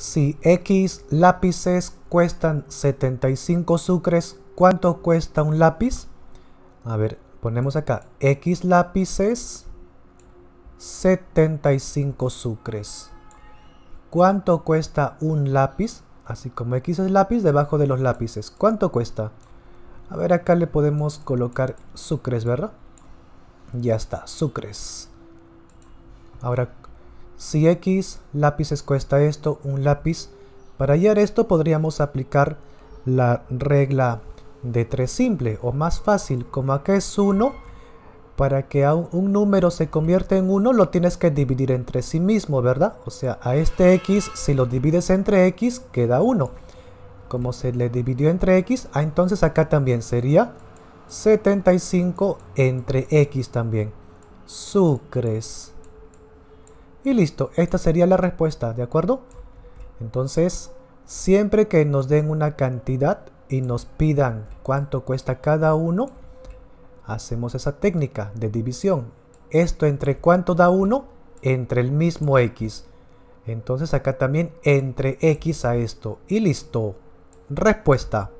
Si X lápices cuestan 75 sucres, ¿cuánto cuesta un lápiz? A ver, ponemos acá X lápices 75 sucres. ¿Cuánto cuesta un lápiz? Así como X es lápiz, debajo de los lápices. ¿Cuánto cuesta? A ver, acá le podemos colocar sucres, ¿verdad? Ya está, sucres. Ahora si x lápices cuesta esto, un lápiz, para hallar esto podríamos aplicar la regla de 3 simple o más fácil, como acá es 1, para que un número se convierta en 1 lo tienes que dividir entre sí mismo, ¿verdad? O sea, a este x, si lo divides entre x, queda 1. Como se le dividió entre x, ah, entonces acá también sería 75 entre x también. Sucres. Y listo, esta sería la respuesta, ¿de acuerdo? Entonces, siempre que nos den una cantidad y nos pidan cuánto cuesta cada uno, hacemos esa técnica de división. Esto entre cuánto da uno, entre el mismo x. Entonces acá también entre x a esto. Y listo. Respuesta.